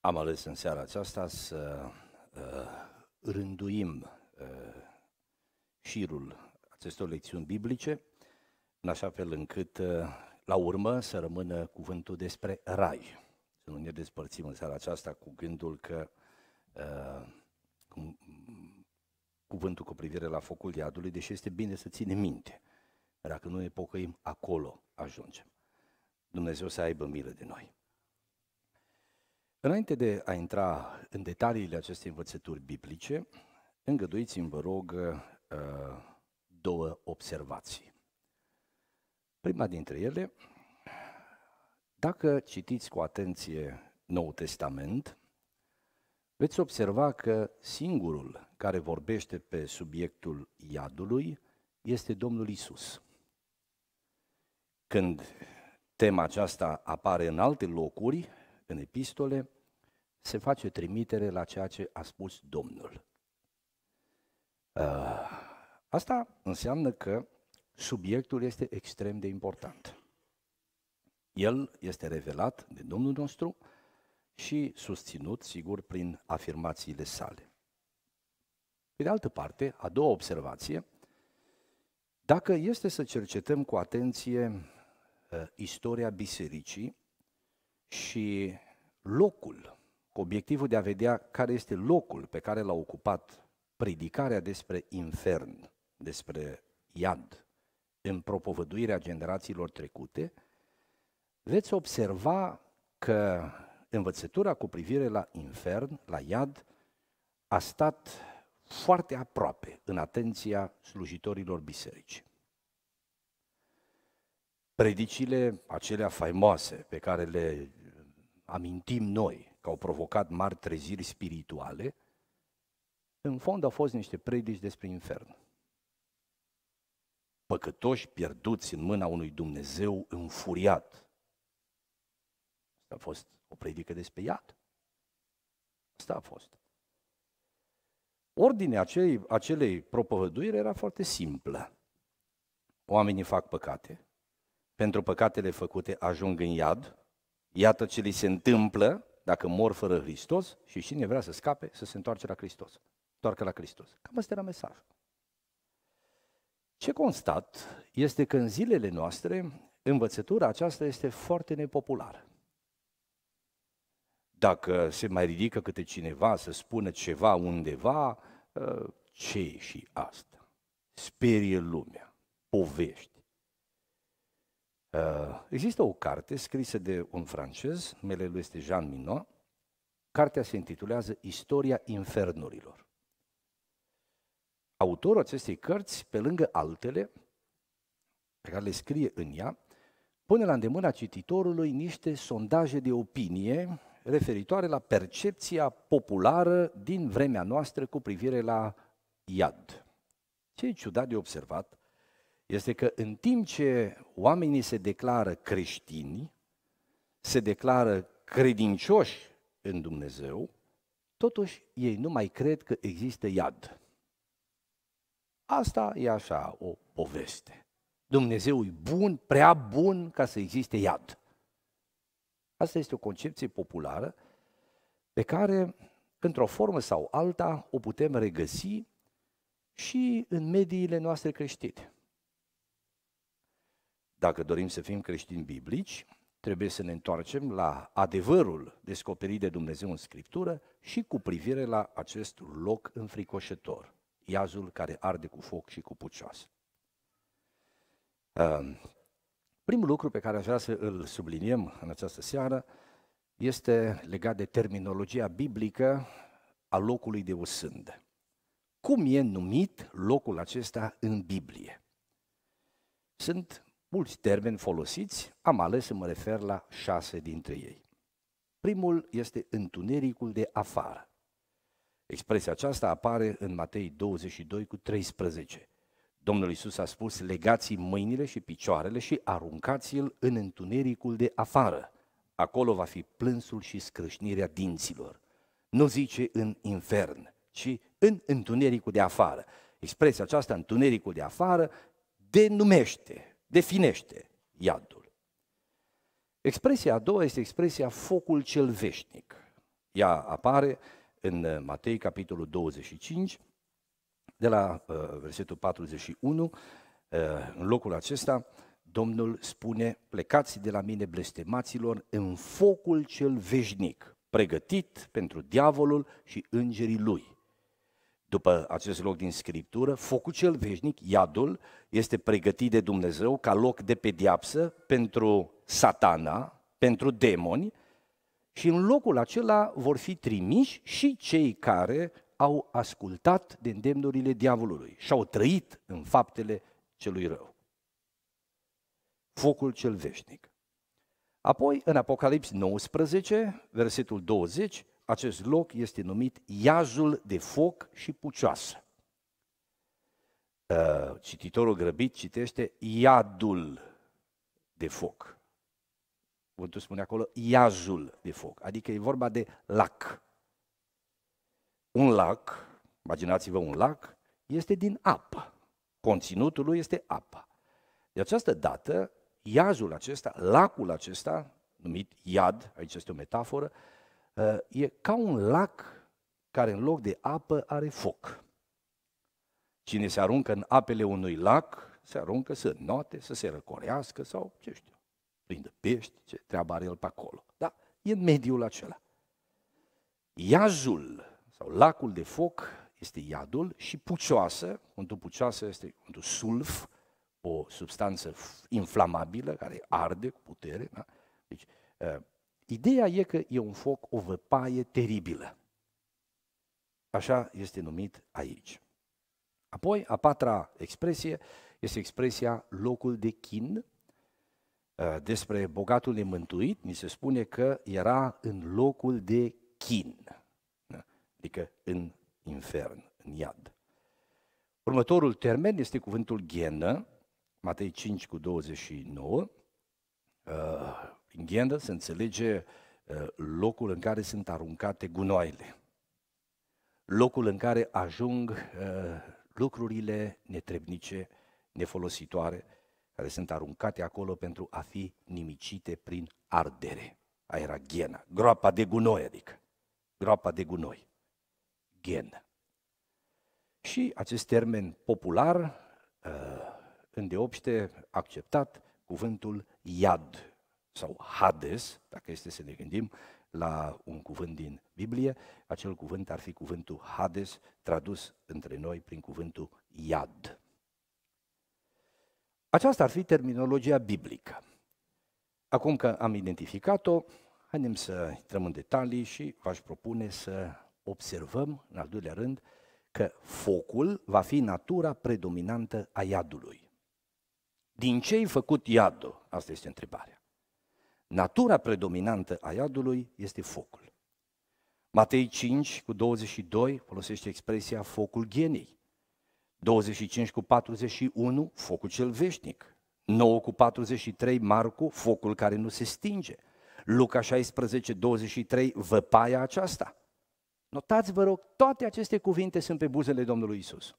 am ales în seara aceasta să uh, rânduim uh, șirul acestor lecțiuni biblice, în așa fel încât uh, la urmă să rămână cuvântul despre rai. Să nu ne despărțim în seara aceasta cu gândul că uh, cum, cuvântul cu privire la focul iadului, deși este bine să ținem minte. Dacă nu ne pocăim, acolo ajungem. Dumnezeu să aibă milă de noi. Înainte de a intra în detaliile acestei învățături biblice, îngăduiți-mi, vă rog, uh, două observații. Prima dintre ele, dacă citiți cu atenție Noul Testament, veți observa că singurul care vorbește pe subiectul iadului este Domnul Isus. Când tema aceasta apare în alte locuri, în epistole, se face trimitere la ceea ce a spus Domnul. Ah, asta înseamnă că subiectul este extrem de important. El este revelat de Domnul nostru și susținut, sigur, prin afirmațiile sale. Pe de altă parte, a doua observație, dacă este să cercetăm cu atenție ah, istoria bisericii și locul cu obiectivul de a vedea care este locul pe care l-a ocupat predicarea despre infern, despre iad, în propovăduirea generațiilor trecute, veți observa că învățătura cu privire la infern, la iad, a stat foarte aproape în atenția slujitorilor biserici. Predicile acelea faimoase pe care le amintim noi, că au provocat mari treziri spirituale, în fond au fost niște predici despre infern. Păcătoși pierduți în mâna unui Dumnezeu înfuriat. Asta a fost o predică despre iad. Asta a fost. Ordinea acelei, acelei propovăduiri era foarte simplă. Oamenii fac păcate, pentru păcatele făcute ajung în iad, iată ce li se întâmplă, dacă mor fără Hristos și cine vrea să scape, să se întoarce la Hristos. Întoarcă la Hristos. Cam asta era mesajul. Ce constat este că în zilele noastre învățătura aceasta este foarte nepopulară. Dacă se mai ridică câte cineva să spună ceva undeva, ă, ce și asta? Sperie lumea, povești, Uh, există o carte scrisă de un francez, numele lui este Jean Minot, cartea se intitulează Istoria Infernurilor. Autorul acestei cărți, pe lângă altele, pe care le scrie în ea, pune la îndemâna cititorului niște sondaje de opinie referitoare la percepția populară din vremea noastră cu privire la iad. Ce e ciudat de observat este că în timp ce oamenii se declară creștini, se declară credincioși în Dumnezeu, totuși ei nu mai cred că există iad. Asta e așa o poveste. Dumnezeu e bun, prea bun ca să existe iad. Asta este o concepție populară pe care, într-o formă sau alta, o putem regăsi și în mediile noastre creștine. Dacă dorim să fim creștini biblici, trebuie să ne întoarcem la adevărul descoperit de Dumnezeu în Scriptură și cu privire la acest loc înfricoșător, iazul care arde cu foc și cu pucioasă. Ehm, primul lucru pe care aș vrea să îl subliniem în această seară este legat de terminologia biblică a locului de osândă. Cum e numit locul acesta în Biblie? Sunt mulți termeni folosiți, am ales să mă refer la șase dintre ei. Primul este întunericul de afară. Expresia aceasta apare în Matei 22 cu 13. Domnul Iisus a spus, legați mâinile și picioarele și aruncați-l în întunericul de afară. Acolo va fi plânsul și scrâșnirea dinților. Nu zice în infern, ci în întunericul de afară. Expresia aceasta, întunericul de afară, denumește definește iadul. Expresia a doua este expresia focul cel veșnic. Ea apare în uh, Matei, capitolul 25, de la uh, versetul 41, uh, în locul acesta, Domnul spune, plecați de la mine blestemaților în focul cel veșnic, pregătit pentru diavolul și îngerii lui după acest loc din Scriptură, focul cel veșnic, iadul, este pregătit de Dumnezeu ca loc de pediapsă pentru satana, pentru demoni și în locul acela vor fi trimiși și cei care au ascultat de îndemnurile diavolului și au trăit în faptele celui rău. Focul cel veșnic. Apoi, în Apocalips 19, versetul 20, acest loc este numit iazul de foc și pucioasă. Uh, cititorul grăbit citește iadul de foc. Cuvântul spune acolo iazul de foc, adică e vorba de lac. Un lac, imaginați-vă un lac, este din apă. Conținutul lui este apa. De această dată, iazul acesta, lacul acesta, numit iad, aici este o metaforă, uh, Uh, e ca un lac care în loc de apă are foc. Cine se aruncă în apele unui lac, se aruncă să note, să se răcorească sau ce știu, prindă pești, ce treabă are el pe acolo. Da, e în mediul acela. Iazul sau lacul de foc este iadul și pucioasă, cuvântul pucioasă este cuvântul sulf, o substanță inflamabilă care arde cu putere. Da? Deci, uh, Ideea e că e un foc, o văpaie teribilă. Așa este numit aici. Apoi, a patra expresie este expresia locul de chin. Ă, despre bogatul nemântuit, ni se spune că era în locul de chin, da? adică în infern, în iad. Următorul termen este cuvântul ghenă, Matei 5 cu 29, Ghendă se înțelege ă, locul în care sunt aruncate gunoaile, locul în care ajung ă, lucrurile netrebnice, nefolositoare, care sunt aruncate acolo pentru a fi nimicite prin ardere. Aia era ghena, groapa de gunoi, adică, groapa de gunoi, ghen. Și acest termen popular ă, îndeopște acceptat cuvântul iad, sau Hades, dacă este să ne gândim la un cuvânt din Biblie, acel cuvânt ar fi cuvântul Hades, tradus între noi prin cuvântul iad. Aceasta ar fi terminologia biblică. Acum că am identificat-o, haideți să intrăm în detalii și v-aș propune să observăm, în al doilea rând, că focul va fi natura predominantă a iadului. Din ce i făcut iadul? Asta este întrebarea. Natura predominantă a iadului este focul. Matei 5 cu 22 folosește expresia focul ghenii. 25 cu 41, focul cel veșnic. 9 cu 43, Marcu, focul care nu se stinge. Luca 16, 23, văpaia aceasta. Notați, vă rog, toate aceste cuvinte sunt pe buzele Domnului Isus.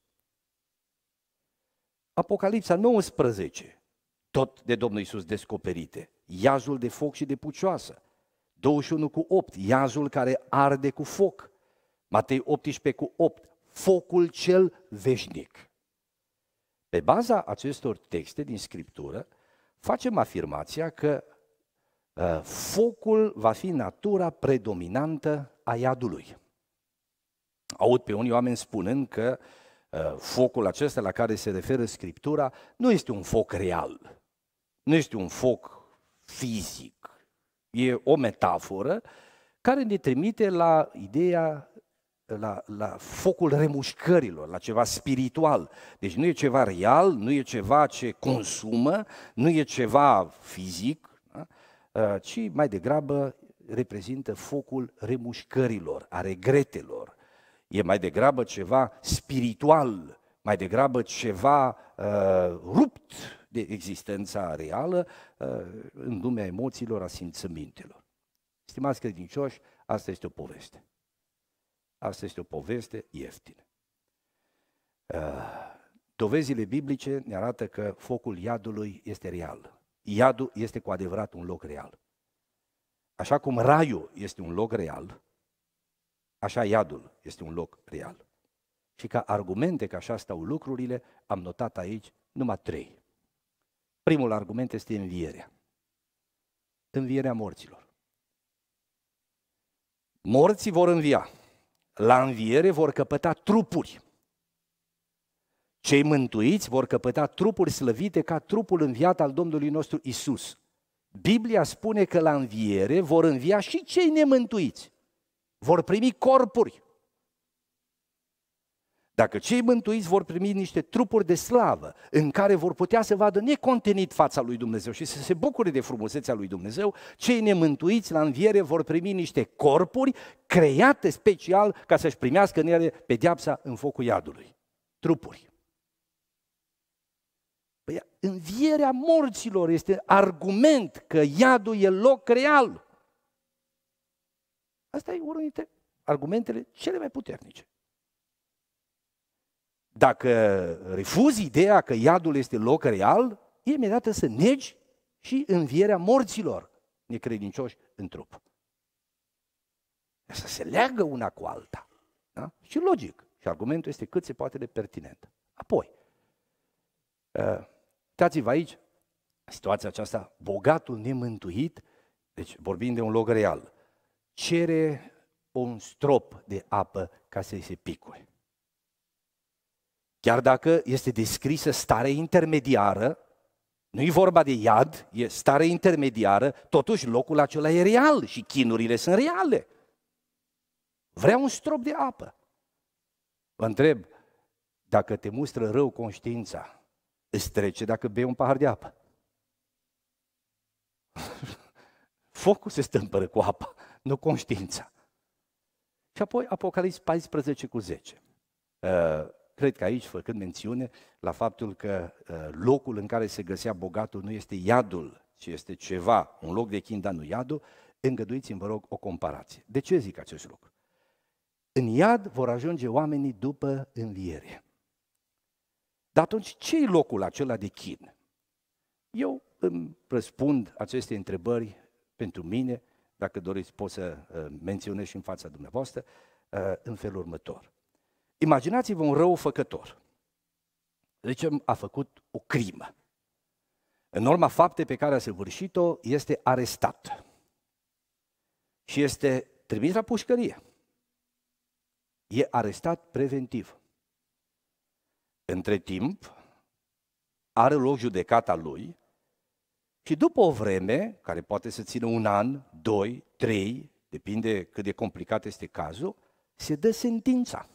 Apocalipsa 19, tot de Domnul Isus descoperite iazul de foc și de pucioasă. 21 cu 8, iazul care arde cu foc. Matei 18 cu 8, focul cel veșnic. Pe baza acestor texte din Scriptură, facem afirmația că ă, focul va fi natura predominantă a iadului. Aud pe unii oameni spunând că ă, focul acesta la care se referă Scriptura nu este un foc real, nu este un foc fizic. E o metaforă care ne trimite la ideea, la, la focul remușcărilor, la ceva spiritual. Deci nu e ceva real, nu e ceva ce consumă, nu e ceva fizic, da? Uh, ci mai degrabă reprezintă focul remușcărilor, a regretelor. E mai degrabă ceva spiritual, mai degrabă ceva uh, rupt de existența reală ă, în lumea emoțiilor, a simțămintelor. Stimați credincioși, asta este o poveste. Asta este o poveste ieftină. Ă, dovezile biblice ne arată că focul iadului este real. Iadul este cu adevărat un loc real. Așa cum raiul este un loc real, așa iadul este un loc real. Și ca argumente că așa stau lucrurile, am notat aici numai trei. Primul argument este învierea. Învierea morților. Morții vor învia. La înviere vor căpăta trupuri. Cei mântuiți vor căpăta trupuri slăvite ca trupul înviat al Domnului nostru Isus. Biblia spune că la înviere vor învia și cei nemântuiți. Vor primi corpuri. Dacă cei mântuiți vor primi niște trupuri de slavă în care vor putea să vadă necontenit fața lui Dumnezeu și să se bucure de frumusețea lui Dumnezeu, cei nemântuiți la înviere vor primi niște corpuri create special ca să-și primească în ele pedeapsa în focul iadului. Trupuri. Păi învierea morților este argument că iadul e loc real. Asta e unul dintre argumentele cele mai puternice. Dacă refuzi ideea că iadul este loc real, imediat să negi și învierea morților necredincioși în trup. Să se leagă una cu alta. Da? Și logic. Și argumentul este cât se poate de pertinent. Apoi, uh, uitați-vă aici, situația aceasta, bogatul nemântuit, deci vorbim de un loc real, cere un strop de apă ca să-i se picure. Chiar dacă este descrisă stare intermediară, nu i vorba de iad, e stare intermediară, totuși locul acela e real și chinurile sunt reale. Vrea un strop de apă. Vă întreb, dacă te mustră rău conștiința, îți trece dacă bei un pahar de apă. Focul se stâmpără cu apa, nu conștiința. Și apoi Apocalipsa 14 cu 10. Uh, Cred că aici, făcând mențiune la faptul că uh, locul în care se găsea bogatul nu este iadul, ci este ceva, un loc de chin, dar nu iadul, îngăduiți-mi, vă rog, o comparație. De ce zic acest lucru? În iad vor ajunge oamenii după înviere. Dar atunci, ce e locul acela de chin? Eu îmi răspund aceste întrebări pentru mine, dacă doriți pot să uh, menționez și în fața dumneavoastră, uh, în felul următor. Imaginați-vă un făcător. Zicem, a făcut o crimă. În urma faptei pe care a săvârșit-o, este arestat. Și este trimis la pușcărie. E arestat preventiv. Între timp, are loc judecata lui și după o vreme, care poate să țină un an, doi, trei, depinde cât de complicat este cazul, se dă sentința.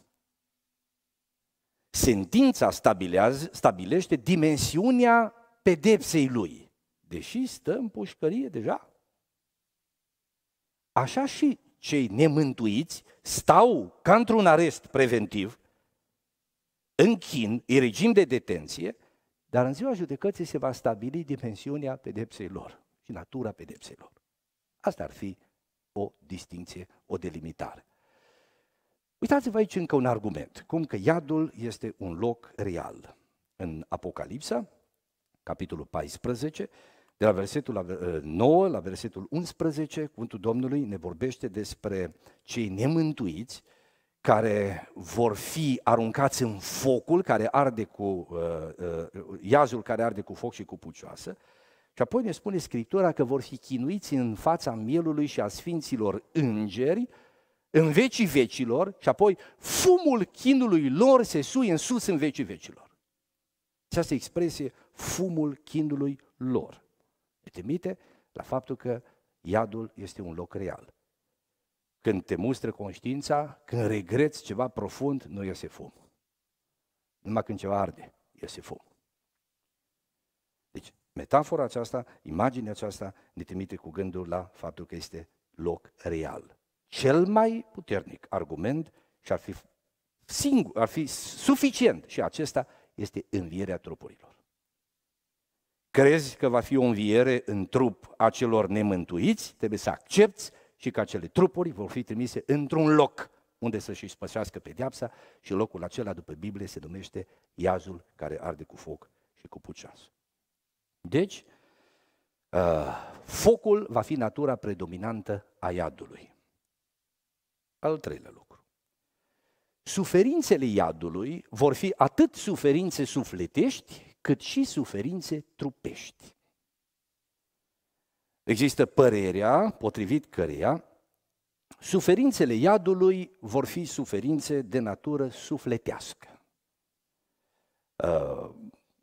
Sentința stabilește dimensiunea pedepsei lui, deși stă în pușcărie deja. Așa și cei nemântuiți stau ca într-un arest preventiv, în chin, în regim de detenție, dar în ziua judecății se va stabili dimensiunea pedepsei lor și natura pedepsei lor. Asta ar fi o distinție, o delimitare. Uitați-vă aici încă un argument, cum că iadul este un loc real. În Apocalipsa, capitolul 14, de la versetul 9 eh, la versetul 11, cuvântul Domnului ne vorbește despre cei nemântuiți care vor fi aruncați în focul care arde cu eh, eh, iazul care arde cu foc și cu pucioasă. Și apoi ne spune Scriptura că vor fi chinuiți în fața mielului și a sfinților îngeri, în vecii vecilor și apoi fumul chinului lor se suie în sus în vecii vecilor. Această expresie, fumul chinului lor, ne trimite la faptul că iadul este un loc real. Când te mustră conștiința, când regreți ceva profund, nu iese fum. Numai când ceva arde, iese fum. Deci, metafora aceasta, imaginea aceasta, ne trimite cu gândul la faptul că este loc real cel mai puternic argument și ar fi, singur, ar fi suficient și acesta este învierea trupurilor. Crezi că va fi o înviere în trup a celor nemântuiți? Trebuie să accepti și că acele trupuri vor fi trimise într-un loc unde să-și pe pedeapsa și locul acela după Biblie se numește iazul care arde cu foc și cu puceas. Deci, uh, focul va fi natura predominantă a iadului. Al treilea lucru. Suferințele iadului vor fi atât suferințe sufletești, cât și suferințe trupești. Există părerea potrivit căreia suferințele iadului vor fi suferințe de natură sufletească. Uh,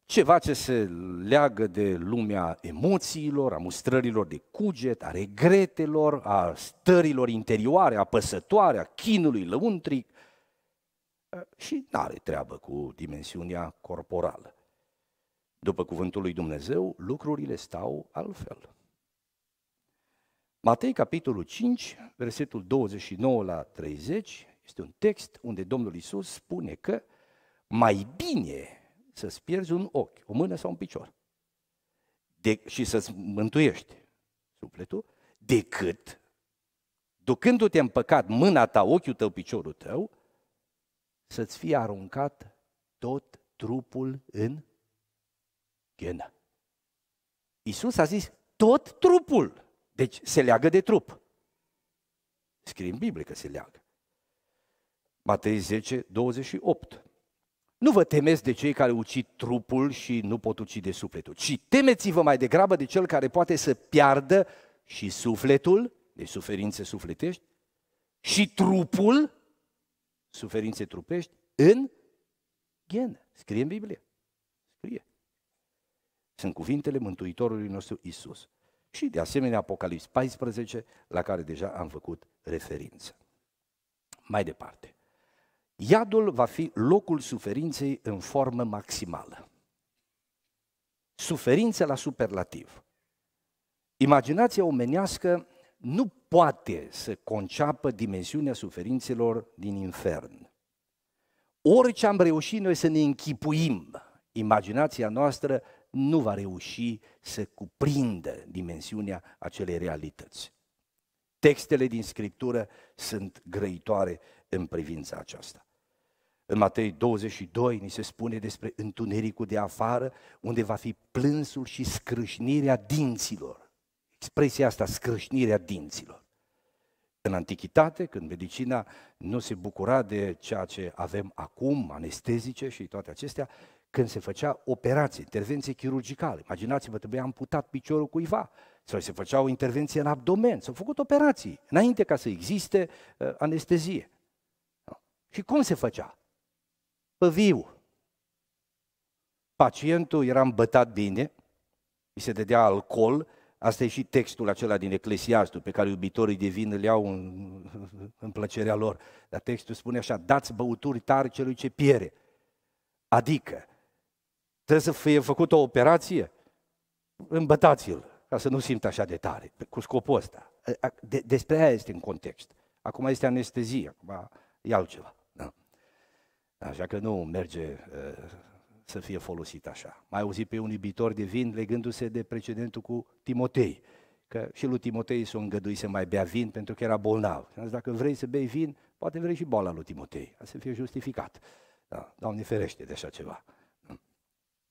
ceva ce se leagă de lumea emoțiilor, a mustrărilor de cuget, a regretelor, a stărilor interioare, a păsătoare, a chinului lăuntric ă, și nu are treabă cu dimensiunea corporală. După cuvântul lui Dumnezeu, lucrurile stau altfel. Matei, capitolul 5, versetul 29 la 30, este un text unde Domnul Isus spune că mai bine să-ți pierzi un ochi, o mână sau un picior de, și să-ți mântuiești sufletul, decât ducându-te în păcat mâna ta, ochiul tău, piciorul tău, să-ți fie aruncat tot trupul în ghenă. Iisus a zis tot trupul, deci se leagă de trup. Scrie în Biblie că se leagă. Matei 10, 28. Nu vă temeți de cei care ucid trupul și nu pot ucide sufletul, ci temeți-vă mai degrabă de cel care poate să piardă și sufletul, de suferințe sufletești, și trupul, suferințe trupești, în ghenă. Scrie în Biblie. Scrie. Sunt cuvintele Mântuitorului nostru Isus. Și de asemenea Apocalips 14, la care deja am făcut referință. Mai departe. Iadul va fi locul suferinței în formă maximală. Suferință la superlativ. Imaginația omenească nu poate să conceapă dimensiunea suferințelor din infern. Orice am reușit noi să ne închipuim, imaginația noastră nu va reuși să cuprindă dimensiunea acelei realități. Textele din Scriptură sunt grăitoare în privința aceasta. În Matei 22 ni se spune despre întunericul de afară, unde va fi plânsul și scrâșnirea dinților. Expresia asta, scrâșnirea dinților. În antichitate, când medicina nu se bucura de ceea ce avem acum, anestezice și toate acestea, când se făcea operații, intervenții chirurgicale, Imaginați-vă, trebuia amputat piciorul cuiva sau se făcea o intervenție în abdomen, s-au făcut operații înainte ca să existe uh, anestezie. Și cum se făcea? Pe viu. Pacientul era îmbătat bine, îi se dădea alcool, asta e și textul acela din Eclesiastul, pe care iubitorii de vin îl iau în, în plăcerea lor. Dar textul spune așa, dați băuturi tari celui ce piere. Adică, trebuie să fie făcută o operație, îmbătați-l, ca să nu simtă așa de tare, cu scopul ăsta. De, despre aia este în context. Acum este anestezie, acum e altceva. Așa că nu merge uh, să fie folosit așa. Mai auzi pe un iubitor de vin legându-se de precedentul cu Timotei, că și lui Timotei s-o îngădui să mai bea vin pentru că era bolnav. Și dacă vrei să bei vin, poate vrei și boala lui Timotei, să fie justificat. Da, Doamne ferește de așa ceva. Mm.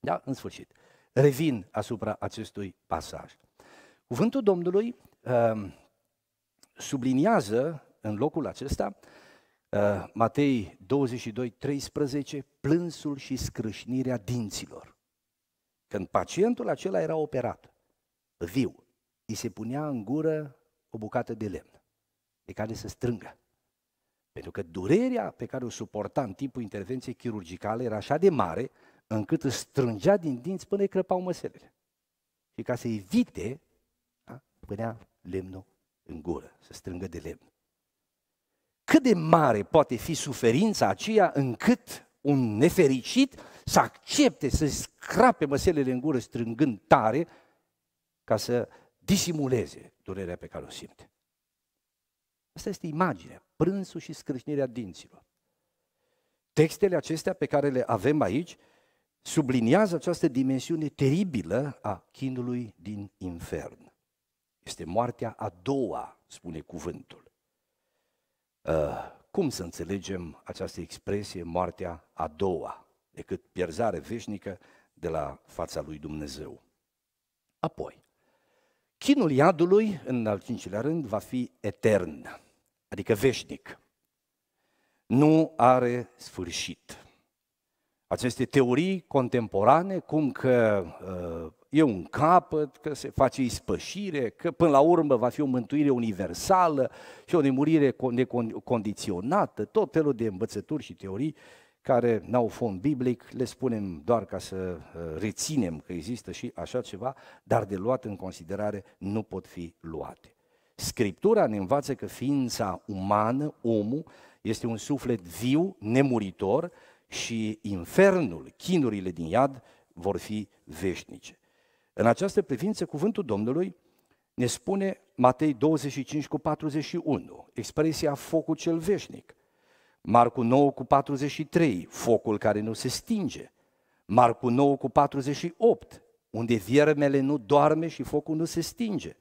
Da, în sfârșit. Revin asupra acestui pasaj. Cuvântul Domnului uh, subliniază în locul acesta uh, Uh, Matei 22, 13, plânsul și scrâșnirea dinților. Când pacientul acela era operat, viu, îi se punea în gură o bucată de lemn, de care să strângă. Pentru că durerea pe care o suporta în timpul intervenției chirurgicale era așa de mare, încât îl strângea din dinți până îi crăpau măselele. Și ca să evite, da, punea lemnul în gură, să strângă de lemn. Cât de mare poate fi suferința aceea încât un nefericit să accepte să scrape măselele în gură strângând tare ca să disimuleze durerea pe care o simte. Asta este imaginea, prânsul și scrâșnirea dinților. Textele acestea pe care le avem aici subliniază această dimensiune teribilă a chinului din infern. Este moartea a doua, spune cuvântul. Uh, cum să înțelegem această expresie, moartea a doua, decât pierzare veșnică de la fața lui Dumnezeu? Apoi, chinul iadului, în al cincilea rând, va fi etern, adică veșnic. Nu are sfârșit aceste teorii contemporane, cum că uh, e un capăt, că se face ispășire, că până la urmă va fi o mântuire universală și o nemurire necondiționată, tot felul de învățături și teorii care n-au fond biblic, le spunem doar ca să uh, reținem că există și așa ceva, dar de luat în considerare nu pot fi luate. Scriptura ne învață că ființa umană, omul, este un suflet viu, nemuritor, și infernul, chinurile din iad vor fi veșnice. În această privință, cuvântul Domnului ne spune Matei 25 cu 41, expresia focul cel veșnic. Marcu 9 cu 43, focul care nu se stinge. Marcu 9 cu 48, unde viermele nu doarme și focul nu se stinge.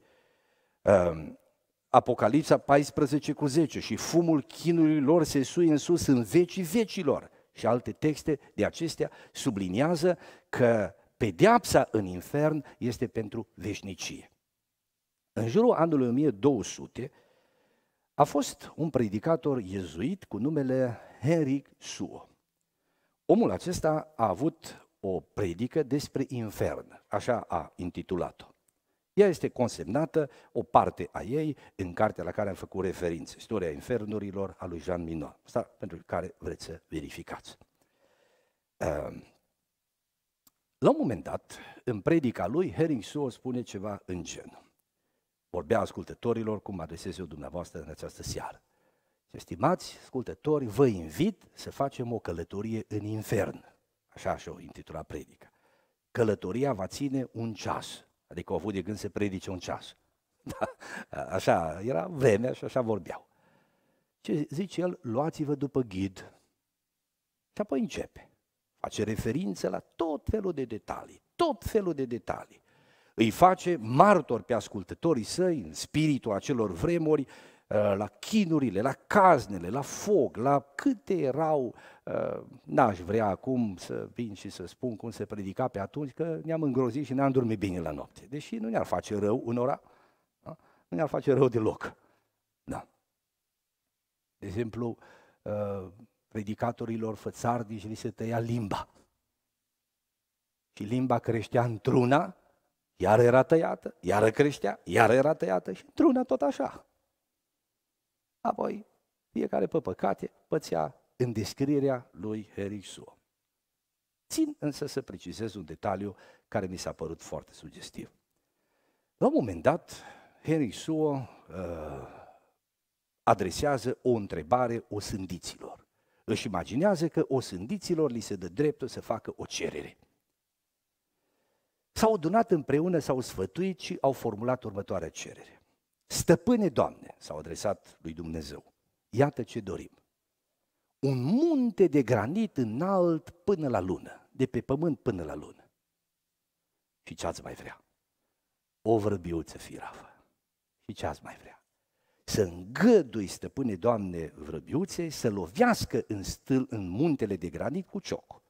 Ehm, Apocalipsa 14 cu 10 și fumul lor se suie în sus în vecii vecilor și alte texte de acestea subliniază că pedeapsa în infern este pentru veșnicie. În jurul anului 1200 a fost un predicator iezuit cu numele Henric Suo. Omul acesta a avut o predică despre infern, așa a intitulat-o. Ea este consemnată, o parte a ei, în cartea la care am făcut referință, Istoria Infernurilor a lui Jean Minot, asta pentru care vreți să verificați. Ehm, la un moment dat, în predica lui, Herring Suo spune ceva în genul. Vorbea ascultătorilor cum adresez eu dumneavoastră în această seară. Estimați ascultători, vă invit să facem o călătorie în infern. Așa și-o intitula predica. Călătoria va ține un ceas. Adică au avut de gând să predice un ceas. Da? Așa, era vremea și așa vorbeau. Ce zice el? Luați-vă după ghid. Și apoi începe. Face referințe la tot felul de detalii, tot felul de detalii. Îi face martor pe ascultătorii săi în spiritul acelor vremuri, ă, la chinurile, la caznele, la foc, la câte erau Ă, n-aș vrea acum să vin și să spun cum se predica pe atunci, că ne-am îngrozit și ne-am dormit bine la noapte. Deși nu ne-ar face rău unora, da? nu ne-ar face rău deloc. Da. De exemplu, ă, predicatorilor și li se tăia limba. Și limba creștea într-una, iar era tăiată, iar creștea, iar era tăiată și într-una tot așa. Apoi, fiecare pe păcate pățea în descrierea lui Herisua. Țin însă să precizez un detaliu care mi s-a părut foarte sugestiv. La un moment dat, Herixu uh, adresează o întrebare osândiților. Își imaginează că osândiților li se dă dreptul să facă o cerere. S-au adunat împreună, s-au sfătuit și au formulat următoarea cerere. Stăpâne Doamne, s-au adresat lui Dumnezeu, iată ce dorim un munte de granit înalt până la lună, de pe pământ până la lună. Și ce ați mai vrea? O vrăbiuță firavă. Și ce ați mai vrea? Să îngădui, stăpâne, Doamne, vrăbiuțe, să lovească în, stâl, în muntele de granit cu ciocul.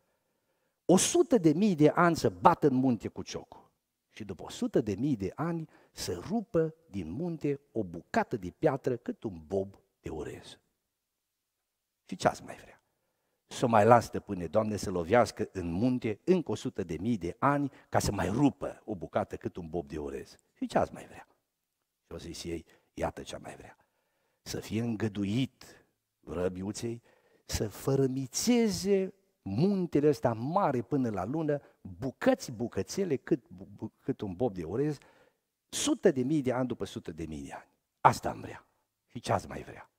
O sută de mii de ani să bată în munte cu ciocul și după o sută de mii de ani să rupă din munte o bucată de piatră cât un bob de orez. Și ce ați mai vrea? Să o mai las, stăpâne, Doamne, să lovească în munte încă sută de mii de ani ca să mai rupă o bucată cât un bob de orez. Și ce ați mai vrea? Și o zis ei, iată ce mai vrea. Să fie îngăduit răbiuței să fărămițeze muntele ăsta mare până la lună, bucăți, bucățele, cât, bu, cât un bob de orez, sute de mii de ani după sute de mii de ani. Asta am vrea. Și ce ați mai vrea?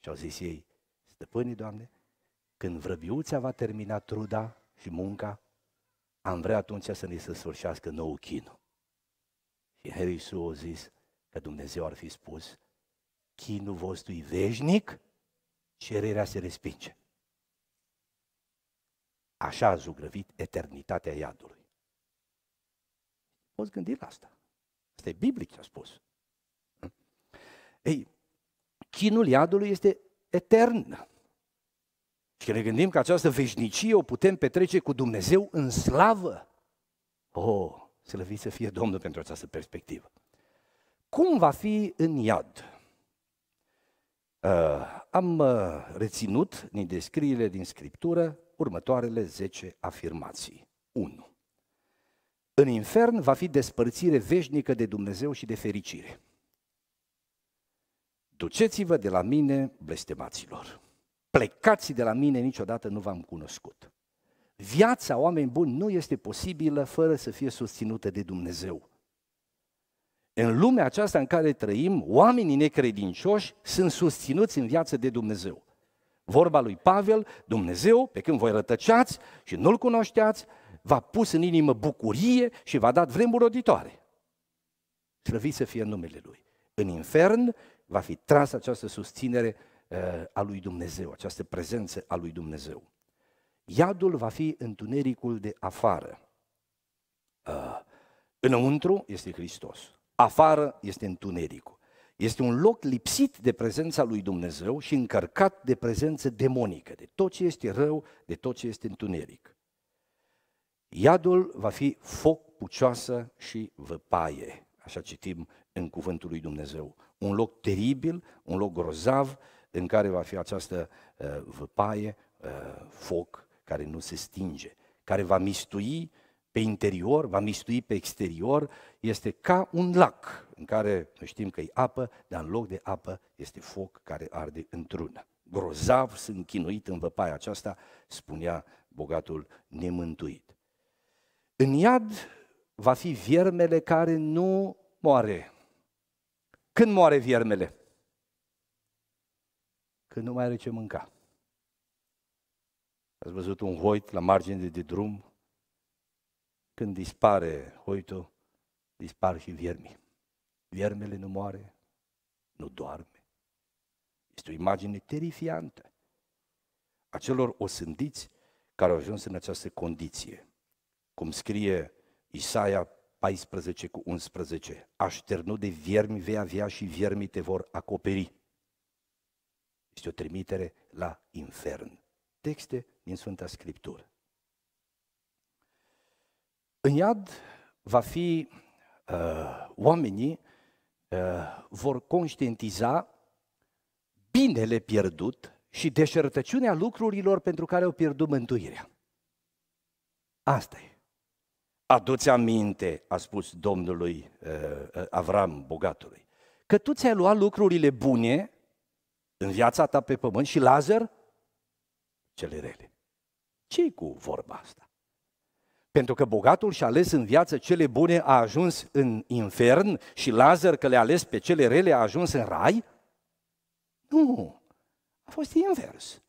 Și au zis ei, stăpânii, Doamne, când vrăbiuța va termina truda și munca, am vrea atunci să ne se sfârșească nou chinul. Și Henry Iisus a zis că Dumnezeu ar fi spus, chinul vostru e veșnic, cererea se respinge. Așa a zugrăvit eternitatea iadului. Poți gândi la asta. Este biblic ce a spus. Ei, chinul iadului este eternă. Și ne gândim că această veșnicie o putem petrece cu Dumnezeu în slavă. Oh, slăvit să fie Domnul pentru această perspectivă. Cum va fi în iad? Uh, am uh, reținut din descrierile din Scriptură următoarele 10 afirmații. 1. În infern va fi despărțire veșnică de Dumnezeu și de fericire. Duceți-vă de la mine, blestemaților. Plecați de la mine, niciodată nu v-am cunoscut. Viața oameni buni nu este posibilă fără să fie susținută de Dumnezeu. În lumea aceasta în care trăim, oamenii necredincioși sunt susținuți în viață de Dumnezeu. Vorba lui Pavel, Dumnezeu, pe când voi rătăceați și nu-L cunoșteați, v-a pus în inimă bucurie și v-a dat vremuri roditoare. Slăviți să fie numele Lui. În infern va fi tras această susținere uh, a lui Dumnezeu, această prezență a lui Dumnezeu. Iadul va fi întunericul de afară. Uh, înăuntru este Hristos, afară este întunericul. Este un loc lipsit de prezența lui Dumnezeu și încărcat de prezență demonică, de tot ce este rău, de tot ce este întuneric. Iadul va fi foc, pucioasă și văpaie, așa citim în cuvântul lui Dumnezeu un loc teribil, un loc grozav, în care va fi această uh, văpaie, uh, foc care nu se stinge, care va mistui pe interior, va mistui pe exterior, este ca un lac în care știm că e apă, dar în loc de apă este foc care arde într-una. Grozav sunt chinuit în văpaia aceasta, spunea bogatul nemântuit. În iad va fi viermele care nu moare, când moare viermele? Când nu mai are ce mânca. Ați văzut un hoit la margine de drum? Când dispare hoitul, dispar și viermii. Viermele nu moare, nu doarme. Este o imagine terifiantă a celor osândiți care au ajuns în această condiție. Cum scrie Isaia 14 cu 11. Așternut de viermi vei avea și viermi te vor acoperi. Este o trimitere la infern. Texte din Sfânta Scriptură. În iad va fi uh, oamenii uh, vor conștientiza binele pierdut și deșertăciunea lucrurilor pentru care au pierdut mântuirea. Asta e. Aduți aminte, a spus domnului uh, Avram, bogatului, că tu ți-ai luat lucrurile bune în viața ta pe pământ și Lazar cele rele. ce cu vorba asta? Pentru că bogatul și-a ales în viață cele bune, a ajuns în infern și Lazar, că le-a ales pe cele rele, a ajuns în rai? Nu, a fost invers.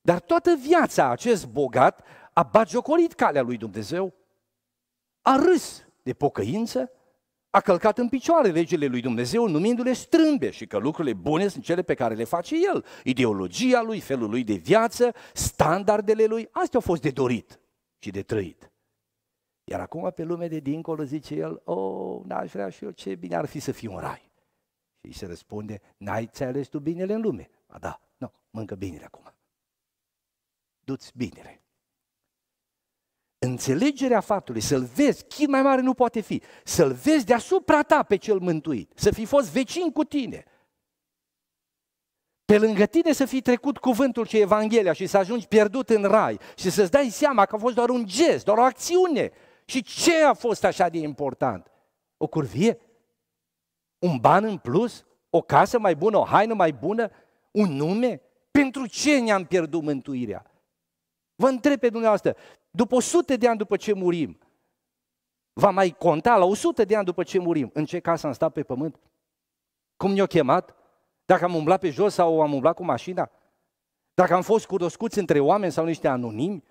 Dar toată viața acest bogat a bagiocorit calea lui Dumnezeu a râs de pocăință, a călcat în picioare legile lui Dumnezeu, numindu-le strâmbe și că lucrurile bune sunt cele pe care le face el. Ideologia lui, felul lui de viață, standardele lui, astea au fost de dorit și de trăit. Iar acum pe lume de dincolo zice el, o, oh, n-aș vrea și eu, ce bine ar fi să fiu un rai. Și îi se răspunde, n-ai ți ales tu binele în lume. A, da, nu, mâncă binele acum. Du-ți binele înțelegerea faptului, să-l vezi, chit mai mare nu poate fi, să-l vezi deasupra ta pe cel mântuit, să fi fost vecin cu tine. Pe lângă tine să fi trecut cuvântul și Evanghelia și să ajungi pierdut în rai și să-ți dai seama că a fost doar un gest, doar o acțiune. Și ce a fost așa de important? O curvie? Un ban în plus? O casă mai bună? O haină mai bună? Un nume? Pentru ce ne-am pierdut mântuirea? Vă întreb pe dumneavoastră, după 100 de ani după ce murim, va mai conta la 100 de ani după ce murim în ce casă am stat pe pământ? Cum ne-o chemat? Dacă am umblat pe jos sau am umblat cu mașina? Dacă am fost cunoscuți între oameni sau niște anonimi?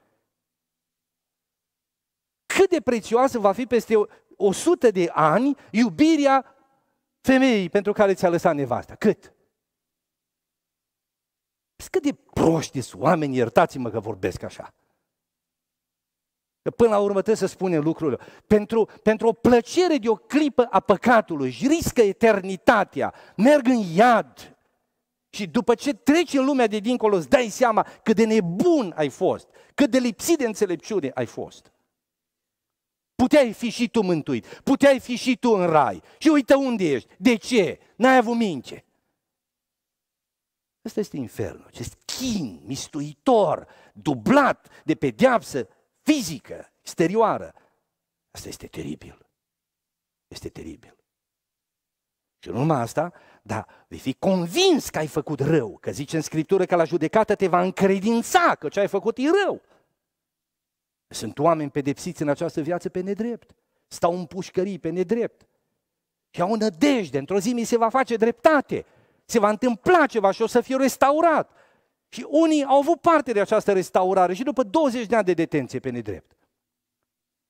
Cât de prețioasă va fi peste 100 de ani iubirea femeii pentru care ți-a lăsat nevasta? Cât? Păi cât de proști sunt oameni, iertați-mă că vorbesc așa. Până la urmă trebuie să spunem lucrurile. Pentru, pentru o plăcere de o clipă a păcatului, își riscă eternitatea, merg în iad. Și după ce treci în lumea de dincolo, îți dai seama cât de nebun ai fost, cât de lipsit de înțelepciune ai fost. Puteai fi și tu mântuit, puteai fi și tu în rai. Și uite unde ești, de ce? N-ai avut minte. Asta este infernul, acest chin mistuitor, dublat de pediapsă fizică, exterioară. Asta este teribil. Este teribil. Și nu numai asta, dar vei fi convins că ai făcut rău, că zice în Scriptură că la judecată te va încredința că ce ai făcut e rău. Sunt oameni pedepsiți în această viață pe nedrept. Stau în pușcării pe nedrept. Și au nădejde, într-o zi mi se va face dreptate, se va întâmpla ceva și o să fiu restaurat. Și unii au avut parte de această restaurare și după 20 de ani de detenție pe nedrept.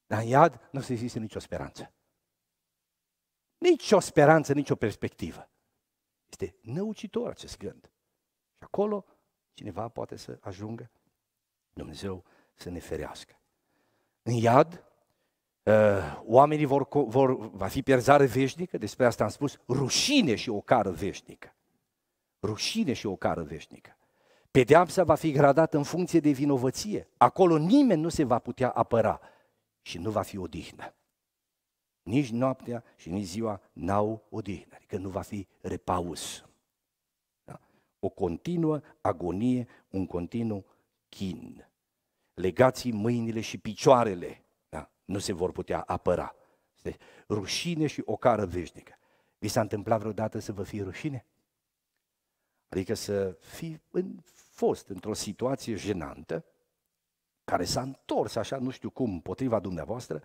Dar în iad nu se există nicio speranță. Nici o speranță, nici o perspectivă. Este năucitor acest gând. Și acolo cineva poate să ajungă Dumnezeu să ne ferească. În iad, uh, oamenii vor, vor, va fi pierzare veșnică, despre asta am spus, rușine și o cară veșnică. Rușine și o cară veșnică. Pedeapsa va fi gradată în funcție de vinovăție. Acolo nimeni nu se va putea apăra și nu va fi odihnă. Nici noaptea și nici ziua n-au odihnă, adică nu va fi repaus. Da? O continuă agonie, un continuu chin. Legați mâinile și picioarele da? nu se vor putea apăra. Este rușine și o cară veșnică. Vi s-a întâmplat vreodată să vă fie rușine? Adică să fii în fost într-o situație jenantă, care s-a întors așa, nu știu cum, împotriva dumneavoastră,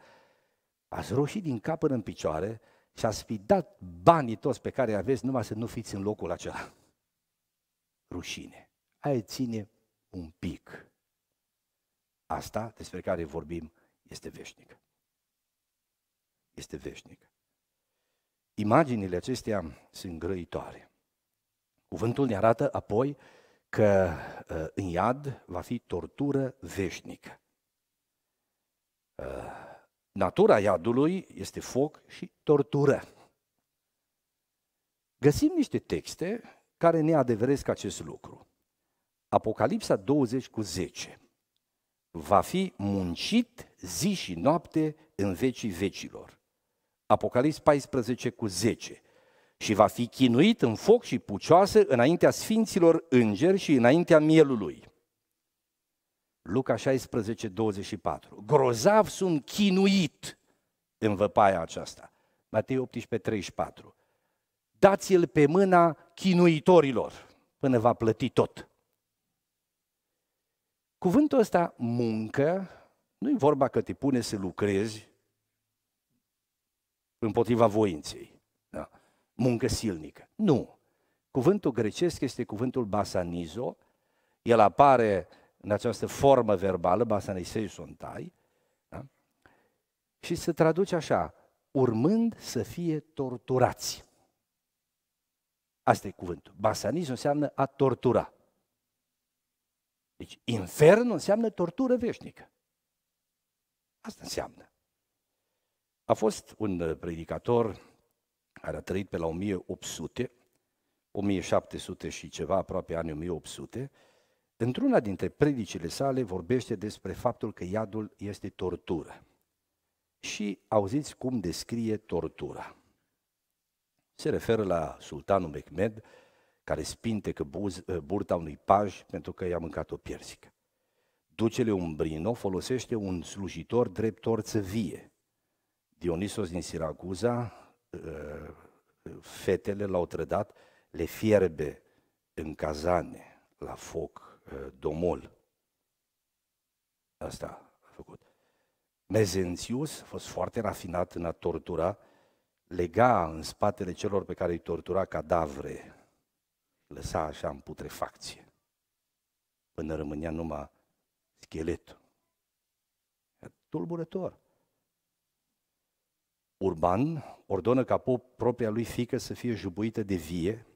ați roșit din cap până în picioare și ați fi dat banii toți pe care aveți numai să nu fiți în locul acela. Rușine. Aia ține un pic. Asta despre care vorbim este veșnic. Este veșnic. Imaginile acestea sunt grăitoare. Cuvântul ne arată apoi că uh, în iad va fi tortură veșnică. Uh, natura iadului este foc și tortură. Găsim niște texte care ne adeveresc acest lucru. Apocalipsa 20 cu 10. Va fi muncit zi și noapte în vecii vecilor. Apocalipsa 14 cu 10 și va fi chinuit în foc și pucioasă înaintea sfinților îngeri și înaintea mielului. Luca 16, 24. Grozav sunt chinuit în văpaia aceasta. Matei 18, 34. Dați-l pe mâna chinuitorilor până va plăti tot. Cuvântul ăsta, muncă, nu e vorba că te pune să lucrezi împotriva voinței muncă silnică. Nu. Cuvântul grecesc este cuvântul basanizo, el apare în această formă verbală, basanisei suntai, da? și se traduce așa, urmând să fie torturați. Asta e cuvântul. Basanizo înseamnă a tortura. Deci infernul înseamnă tortură veșnică. Asta înseamnă. A fost un predicator care a trăit pe la 1800, 1700 și ceva, aproape anii 1800, într-una dintre predicile sale vorbește despre faptul că iadul este tortură. Și auziți cum descrie tortura. Se referă la sultanul Mehmed, care că buz, ă, burta unui paj pentru că i-a mâncat o piersică. Ducele Umbrino folosește un slujitor drept orță vie. Dionisos din Siracuza fetele l-au trădat, le fierbe în cazane, la foc eh, domol. Asta a făcut. Mezențius a fost foarte rafinat în a tortura, lega în spatele celor pe care îi tortura cadavre, lăsa așa în putrefacție, până rămânea numai scheletul. Tulburător. Urban ordonă ca pop propria lui fică să fie jubuită de vie,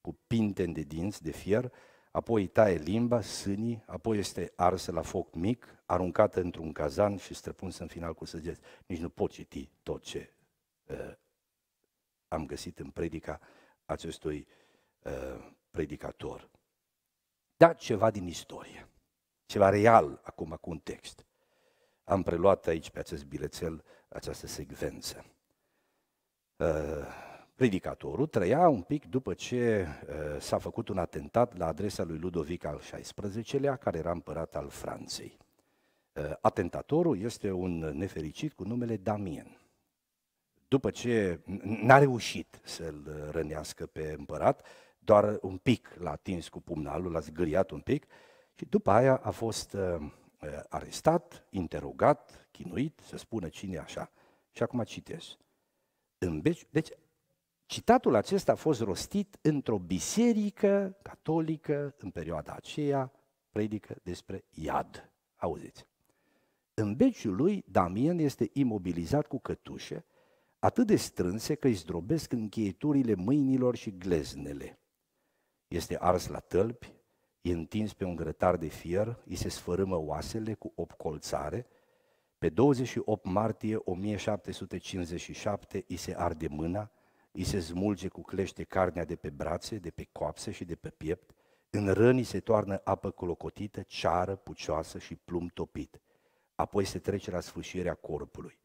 cu pinte de dinți, de fier, apoi taie limba, sânii, apoi este arsă la foc mic, aruncată într-un cazan și străpunsă în final cu săgeți. Nici nu pot citi tot ce uh, am găsit în predica acestui uh, predicator. Da, ceva din istorie, ceva real acum cu un text. Am preluat aici pe acest bilețel uh, această secvență. Uh, predicatorul trăia un pic după ce uh, s-a făcut un atentat la adresa lui Ludovic al XVI-lea, care era împărat al Franței. Uh, atentatorul este un nefericit cu numele Damien. După ce n-a reușit să-l rănească pe împărat, doar un pic l-a atins cu pumnalul, l-a zgâriat un pic și după aia a fost arestat, interogat, chinuit, să spună cine așa. Și acum citesc. În beci... Deci, citatul acesta a fost rostit într-o biserică catolică în perioada aceea, predică despre iad. Auziți? În beciul lui, Damien este imobilizat cu cătușe, atât de strânse că îi zdrobesc încheieturile mâinilor și gleznele. Este ars la tălpi, e întins pe un grătar de fier, îi se sfărâmă oasele cu opt colțare, pe 28 martie 1757 îi se arde mâna, îi se smulge cu clește carnea de pe brațe, de pe coapse și de pe piept, în răni se toarnă apă colocotită, ceară, pucioasă și plumb topit. Apoi se trece la sfârșirea corpului.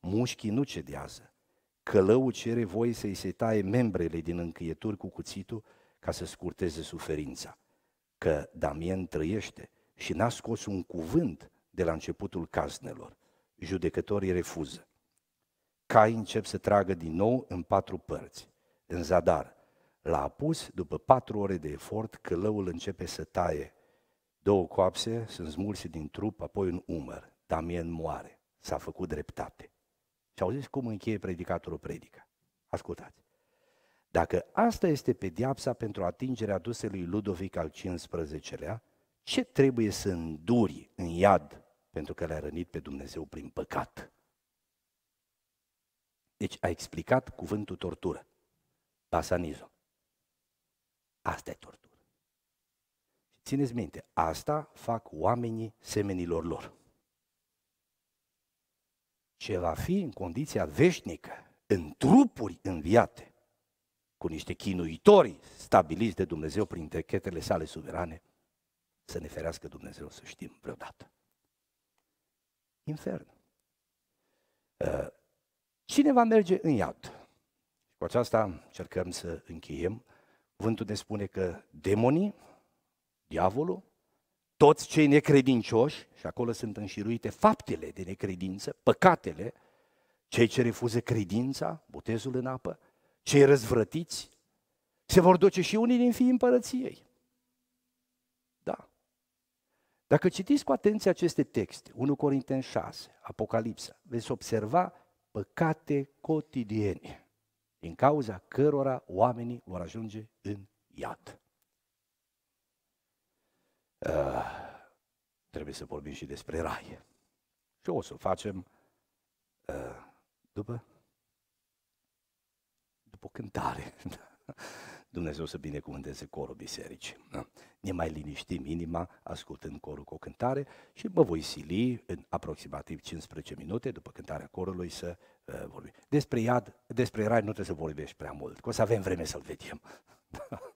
Mușchii nu cedează. Călăul cere voie să-i se taie membrele din încăieturi cu cuțitul ca să scurteze suferința că Damien trăiește și n-a scos un cuvânt de la începutul caznelor. Judecătorii refuză. Cai încep să tragă din nou în patru părți. În zadar, la apus, după patru ore de efort, călăul începe să taie. Două coapse sunt smulse din trup, apoi un umăr. Damien moare. S-a făcut dreptate. Și au zis cum încheie predicatorul predica. Ascultați. Dacă asta este pediapsa pentru atingerea duselui Ludovic al XV-lea, ce trebuie să înduri în iad pentru că l a rănit pe Dumnezeu prin păcat? Deci a explicat cuvântul tortură, pasanizul. Asta e tortură. țineți minte, asta fac oamenii semenilor lor. Ce va fi în condiția veșnică, în trupuri înviate, cu niște chinuitori stabiliți de Dumnezeu prin dechetele sale suverane, să ne ferească Dumnezeu să știm vreodată. Infern. Uh, cine va merge în iad? Cu aceasta încercăm să încheiem. Vântul ne spune că demonii, diavolul, toți cei necredincioși, și acolo sunt înșiruite faptele de necredință, păcatele, cei ce refuză credința, botezul în apă, cei răzvrătiți, se vor duce și unii din fiii împărăției. Da. Dacă citiți cu atenție aceste texte, 1 Corinteni 6, Apocalipsa, veți observa păcate cotidiene, din cauza cărora oamenii vor ajunge în iad. Uh, trebuie să vorbim și despre rai. Și o să facem uh, după o cântare. Da. Dumnezeu să binecuvânteze corul bisericii. Da. Ne mai liniștim inima ascultând corul cu o cântare și mă voi sili în aproximativ 15 minute după cântarea corului să uh, vorbim. Despre iad, despre rai nu trebuie să vorbești prea mult, că o să avem vreme să-l vedem.